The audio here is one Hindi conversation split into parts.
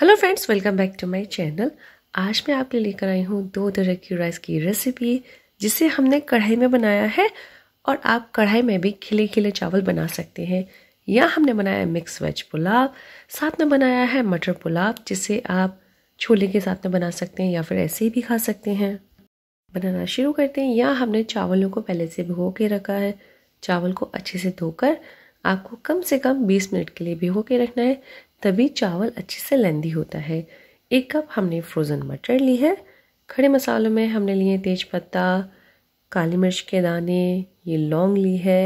hello friends welcome back to my channel आज मैं आपके लिए लेकर आई हूँ दो तरह की राइस की रेसिपी जिसे हमने कढ़ाई में बनाया है और आप कढ़ाई में भी खिले खिले चावल बना सकते हैं या हमने बनाया है मिक्स वेज पुलाव साथ में बनाया है मटर पुलाव जिसे आप छोले के साथ में बना सकते हैं या फिर ऐसे ही भी खा सकते हैं बनाना शुरू करते हैं या हमने चावलों को पहले से भिगो के रखा है चावल को अच्छे से धोकर आपको कम से कम 20 मिनट के लिए भिगो के रखना है तभी चावल अच्छे से लेंदी होता है एक कप हमने फ्रोज़न मटर ली है खड़े मसालों में हमने लिए तेज पत्ता काली मिर्च के दाने ये लौंग ली है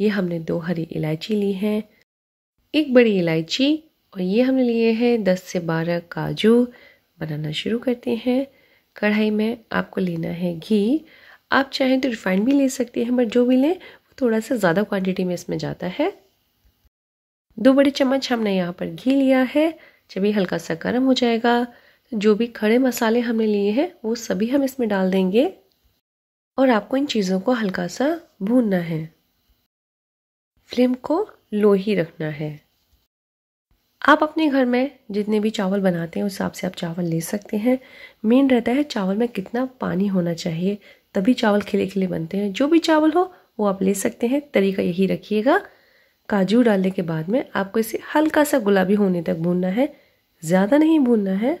ये हमने दो हरी इलायची ली हैं एक बड़ी इलायची और ये हमने लिए हैं दस से बारह काजू बनाना शुरू करते हैं कढ़ाई में आपको लेना है घी आप चाहें तो रिफाइंड भी ले सकते हैं बट जो भी लें वो थोड़ा सा ज़्यादा क्वांटिटी में इसमें जाता है दो बड़े चम्मच हमने यहाँ पर घी लिया है जब ये हल्का सा गर्म हो जाएगा जो भी खड़े मसाले हमने लिए हैं वो सभी हम इसमें डाल देंगे और आपको इन चीज़ों को हल्का सा भूनना है फ्लेम को लो ही रखना है आप अपने घर में जितने भी चावल बनाते हैं उस हिसाब से आप चावल ले सकते हैं मेन रहता है चावल में कितना पानी होना चाहिए तभी चावल खिले खिले बनते हैं जो भी चावल हो वो आप ले सकते हैं तरीका यही रखिएगा काजू डालने के बाद में आपको इसे हल्का सा गुलाबी होने तक भूनना है ज़्यादा नहीं भूनना है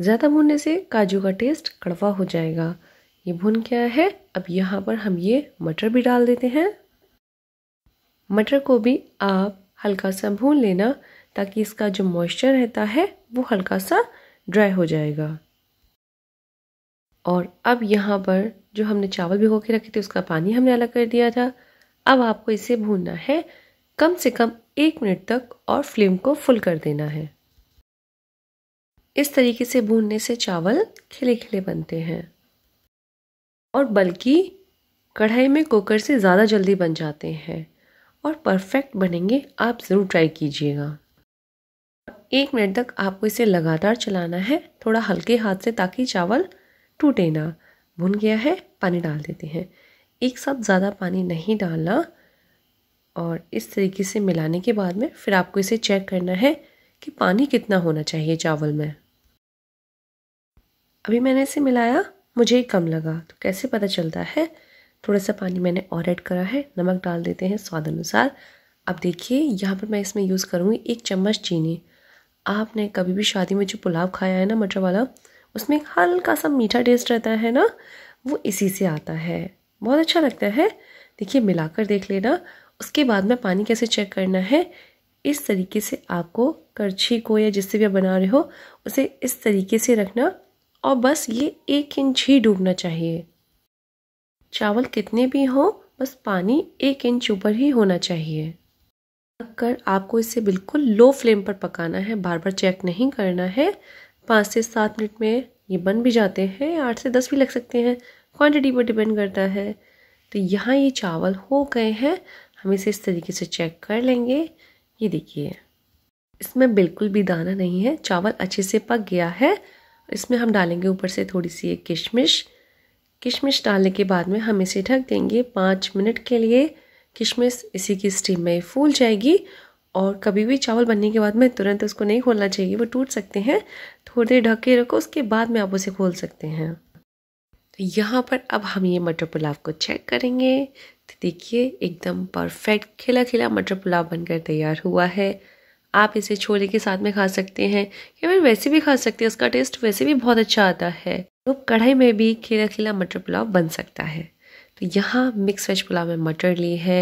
ज़्यादा भूनने से काजू का टेस्ट कड़वा हो जाएगा ये भून क्या है अब यहाँ पर हम ये मटर भी डाल देते हैं मटर को भी आप हल्का सा भून लेना ताकि इसका जो मॉइस्चर रहता है वो हल्का सा ड्राई हो जाएगा और अब यहाँ पर जो हमने चावल भिगो के रखे थे उसका पानी हमने अलग कर दिया था अब आपको इसे भूनना है कम से कम एक मिनट तक और फ्लेम को फुल कर देना है इस तरीके से भूनने से चावल खिले खिले बनते हैं और बल्कि कढ़ाई में कुकर से ज़्यादा जल्दी बन जाते हैं और परफेक्ट बनेंगे आप ज़रूर ट्राई कीजिएगा एक मिनट तक आपको इसे लगातार चलाना है थोड़ा हल्के हाथ से ताकि चावल टूटे ना भुन गया है पानी डाल देते हैं एक साथ ज़्यादा पानी नहीं डालना और इस तरीके से मिलाने के बाद में फिर आपको इसे चेक करना है कि पानी कितना होना चाहिए चावल में अभी मैंने इसे मिलाया मुझे कम लगा तो कैसे पता चलता है थोड़ा सा पानी मैंने और ऐड करा है नमक डाल देते हैं स्वाद अनुसार अब देखिए यहाँ पर मैं इसमें यूज़ करूँगी एक चम्मच चीनी आपने कभी भी शादी में जो पुलाव खाया है ना मटर वाला उसमें हल्का सा मीठा टेस्ट रहता है ना वो इसी से आता है बहुत अच्छा लगता है देखिए मिलाकर देख लेना उसके बाद में पानी कैसे चेक करना है इस तरीके से आपको करछी को या जिससे भी आप बना रहे हो उसे इस तरीके से रखना और बस ये एक इंच ही डूबना चाहिए चावल कितने भी हों बस पानी एक इंच ऊपर ही होना चाहिए कर आपको इसे बिल्कुल लो फ्लेम पर पकाना है बार बार चेक नहीं करना है पाँच से सात मिनट में ये बन भी जाते हैं आठ से दस भी लग सकते हैं क्वांटिटी पर डिपेंड करता है तो यहाँ ये चावल हो गए हैं हम इसे इस तरीके से चेक कर लेंगे ये देखिए इसमें बिल्कुल भी दाना नहीं है चावल अच्छे से पक गया है इसमें हम डालेंगे ऊपर से थोड़ी सी एक किशमिश किशमिश डालने के बाद में हम इसे ढक देंगे पाँच मिनट के लिए किशमिश इसी की स्टीम में फूल जाएगी और कभी भी चावल बनने के बाद में तुरंत उसको नहीं खोलना चाहिए वो टूट सकते हैं थोड़ी देर ढक के रखो उसके बाद में आप उसे खोल सकते हैं तो यहाँ पर अब हम ये मटर पुलाव को चेक करेंगे तो देखिए एकदम परफेक्ट खिला खिला मटर पुलाव बनकर तैयार हुआ है आप इसे छोले के साथ में खा सकते हैं या फिर वैसे भी खा सकते हैं उसका टेस्ट वैसे भी बहुत अच्छा आता है तो कढ़ाई में भी खिला खिला मटर पुलाव बन सकता है तो यहाँ मिक्स वेज पुलाव में मटर ली है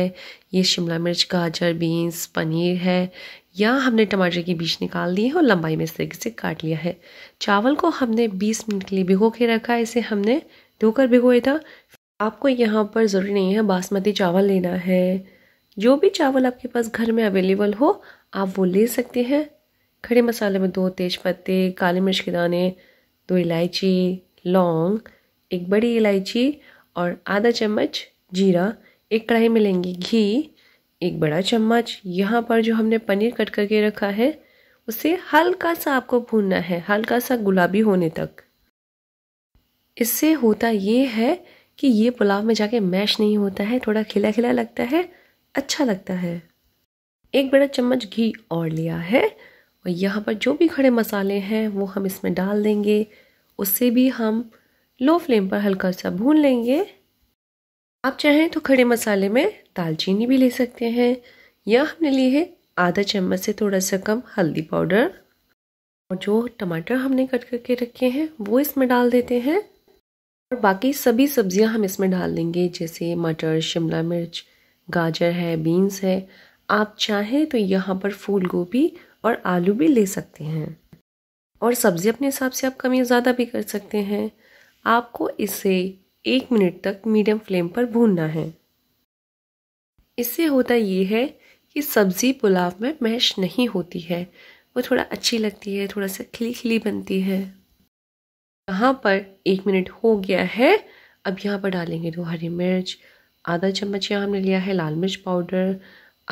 ये शिमला मिर्च गाजर बीन्स पनीर है या हमने टमाटर की बीज निकाल दी है और लंबाई में इस तरीके से काट लिया है चावल को हमने 20 मिनट के लिए भिगो के रखा है इसे हमने धोकर भिगोया था आपको यहाँ पर ज़रूरी नहीं है बासमती चावल लेना है जो भी चावल आपके पास घर में अवेलेबल हो आप वो ले सकते हैं खड़े मसाले में दो तेज पत्ते काले मिर्च के दाने दो इलायची लौंग एक बड़ी इलायची और आधा चम्मच जीरा एक कढ़ाई में लेंगे घी एक बड़ा चम्मच यहाँ पर जो हमने पनीर कट करके रखा है उसे हल्का सा आपको भूनना है हल्का सा गुलाबी होने तक इससे होता ये है कि ये पुलाव में जाके मैश नहीं होता है थोड़ा खिला खिला लगता है अच्छा लगता है एक बड़ा चम्मच घी और लिया है और यहाँ पर जो भी खड़े मसाले हैं वो हम इसमें डाल देंगे उससे भी हम लो फ्लेम पर हल्का सा भून लेंगे आप चाहें तो खड़े मसाले में दालचीनी भी ले सकते हैं या हमने लिए है आधा चम्मच से थोड़ा सा कम हल्दी पाउडर और जो टमाटर हमने कट करके रखे हैं वो इसमें डाल देते हैं और बाकी सभी सब्जियां हम इसमें डाल देंगे जैसे मटर शिमला मिर्च गाजर है बीन्स है आप चाहें तो यहाँ पर फूल गोभी और आलू भी ले सकते हैं और सब्ज़ी अपने हिसाब से आप कमी ज़्यादा भी कर सकते हैं आपको इसे एक मिनट तक मीडियम फ्लेम पर भूनना है इससे होता ये है कि सब्ज़ी पुलाव में मैश नहीं होती है वो थोड़ा अच्छी लगती है थोड़ा सा खिली खिली बनती है यहाँ पर एक मिनट हो गया है अब यहाँ पर डालेंगे दो हरी मिर्च आधा चम्मच यहाँ हमने लिया है लाल मिर्च पाउडर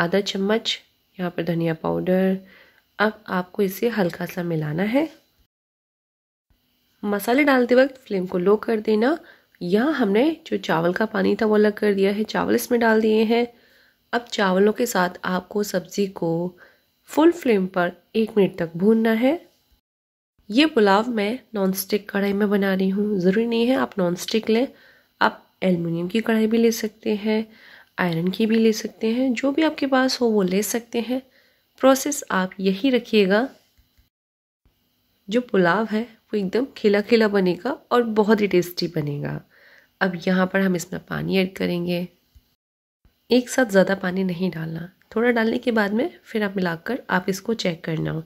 आधा चम्मच यहाँ पर धनिया पाउडर अब आपको इसे हल्का सा मिलाना है मसाले डालते वक्त फ्लेम को लो कर देना यहाँ हमने जो चावल का पानी था वो अलग कर दिया है चावल इसमें डाल दिए हैं अब चावलों के साथ आपको सब्ज़ी को फुल फ्लेम पर एक मिनट तक भूनना है ये पुलाव मैं नॉन स्टिक कढ़ाई में बना रही हूँ ज़रूरी नहीं है आप नॉन स्टिक लें आप एलमिनियम की कढ़ाई भी ले सकते हैं आयरन की भी ले सकते हैं जो भी आपके पास हो वो ले सकते हैं प्रोसेस आप यही रखिएगा जो पुलाव है वो एकदम खिला खिला बनेगा और बहुत ही टेस्टी बनेगा अब यहाँ पर हम इसमें पानी ऐड करेंगे एक साथ ज़्यादा पानी नहीं डालना थोड़ा डालने के बाद में फिर आप मिलाकर आप इसको चेक करना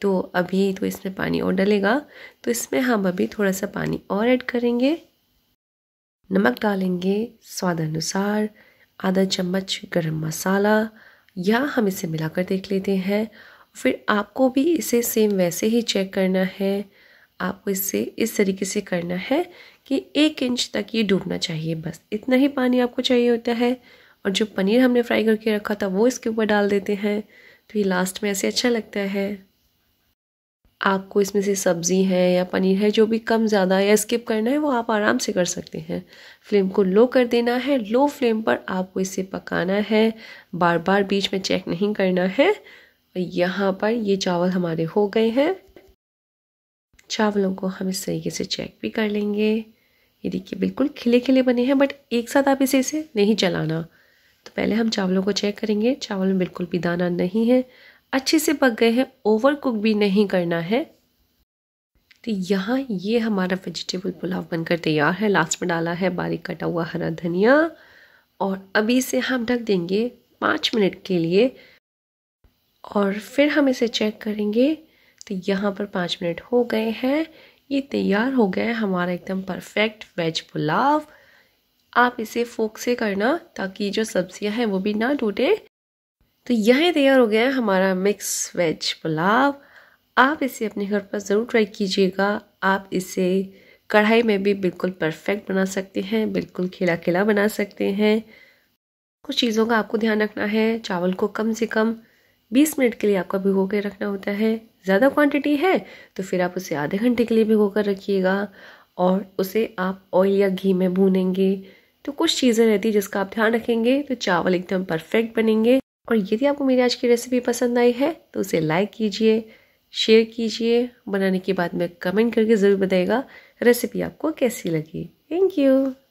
तो अभी तो इसमें पानी और डलेगा तो इसमें हम अभी थोड़ा सा पानी और ऐड करेंगे नमक डालेंगे स्वाद अनुसार आधा चम्मच गरम मसाला या हम इसे मिलाकर देख लेते हैं फिर आपको भी इसे सेम वैसे ही चेक करना है आपको इससे इस तरीके से करना है कि एक इंच तक ये डूबना चाहिए बस इतना ही पानी आपको चाहिए होता है और जो पनीर हमने फ्राई करके रखा था वो इसके ऊपर डाल देते हैं तो ये लास्ट में ऐसे अच्छा लगता है आपको इसमें से सब्ज़ी है या पनीर है जो भी कम ज़्यादा या स्किप करना है वो आप आराम से कर सकते हैं फ्लेम को लो कर देना है लो फ्लेम पर आपको इसे पकाना है बार बार बीच में चेक नहीं करना है यहाँ पर ये चावल हमारे हो गए हैं चावलों को हम इस तरीके से चेक भी कर लेंगे ये देखिए बिल्कुल खिले खिले बने हैं बट एक साथ आप इसे इसे नहीं चलाना तो पहले हम चावलों को चेक करेंगे चावल में बिल्कुल भी दाना नहीं है अच्छे से पक गए हैं ओवर कुक भी नहीं करना है तो यहाँ ये हमारा वेजिटेबल पुलाव बनकर तैयार है लास्ट में डाला है बारीक कटा हुआ हरा धनिया और अभी इसे हम ढक देंगे पाँच मिनट के लिए और फिर हम इसे चेक करेंगे तो यहाँ पर पाँच मिनट हो गए हैं ये तैयार हो गया है हमारा एकदम परफेक्ट वेज पुलाव आप इसे फोक से करना ताकि जो सब्जियां हैं वो भी ना टूटे तो यह तैयार हो गया है हमारा मिक्स वेज पुलाव आप इसे अपने घर पर ज़रूर ट्राई कीजिएगा आप इसे कढ़ाई में भी बिल्कुल परफेक्ट बना सकते हैं बिल्कुल खिला खिला बना सकते हैं कुछ चीज़ों का आपको ध्यान रखना है चावल को कम से कम 20 मिनट के लिए आपका भिगो के रखना होता है ज़्यादा क्वांटिटी है तो फिर आप उसे आधे घंटे के लिए भिगो कर रखिएगा और उसे आप ऑयल या घी में भूनेंगे तो कुछ चीज़ें रहती है जिसका आप ध्यान रखेंगे तो चावल एकदम परफेक्ट बनेंगे और यदि आपको मेरी आज की रेसिपी पसंद आई है तो उसे लाइक कीजिए शेयर कीजिए बनाने के बाद में कमेंट करके ज़रूर बताइएगा रेसिपी आपको कैसी लगी थैंक यू